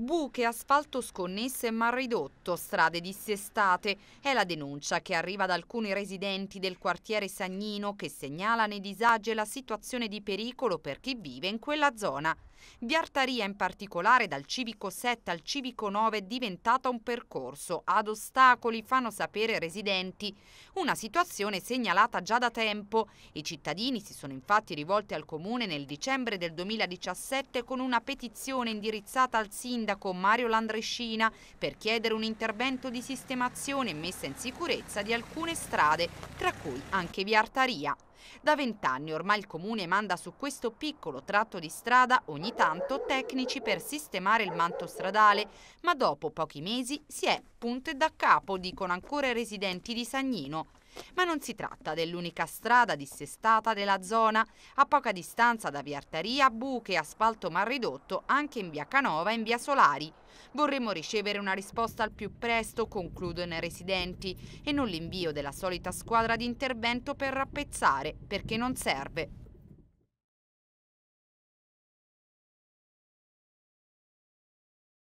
buche, asfalto sconnesso e mal ridotto, strade dissestate. È la denuncia che arriva da alcuni residenti del quartiere Sagnino che segnalano i disagi e la situazione di pericolo per chi vive in quella zona. Biartaria in particolare dal civico 7 al civico 9 è diventata un percorso, ad ostacoli fanno sapere residenti, una situazione segnalata già da tempo. I cittadini si sono infatti rivolti al comune nel dicembre del 2017 con una petizione indirizzata al sindaco Mario Landrescina per chiedere un intervento di sistemazione e messa in sicurezza di alcune strade, tra cui anche Biartaria. Da vent'anni ormai il comune manda su questo piccolo tratto di strada ogni tanto tecnici per sistemare il manto stradale, ma dopo pochi mesi si è punte da capo, dicono ancora i residenti di Sagnino. Ma non si tratta dell'unica strada dissestata della zona. A poca distanza da Via Artaria, buche e asfalto mal ridotto anche in Via Canova e in Via Solari. Vorremmo ricevere una risposta al più presto, concludono i residenti, e non l'invio della solita squadra di intervento per rappezzare, perché non serve.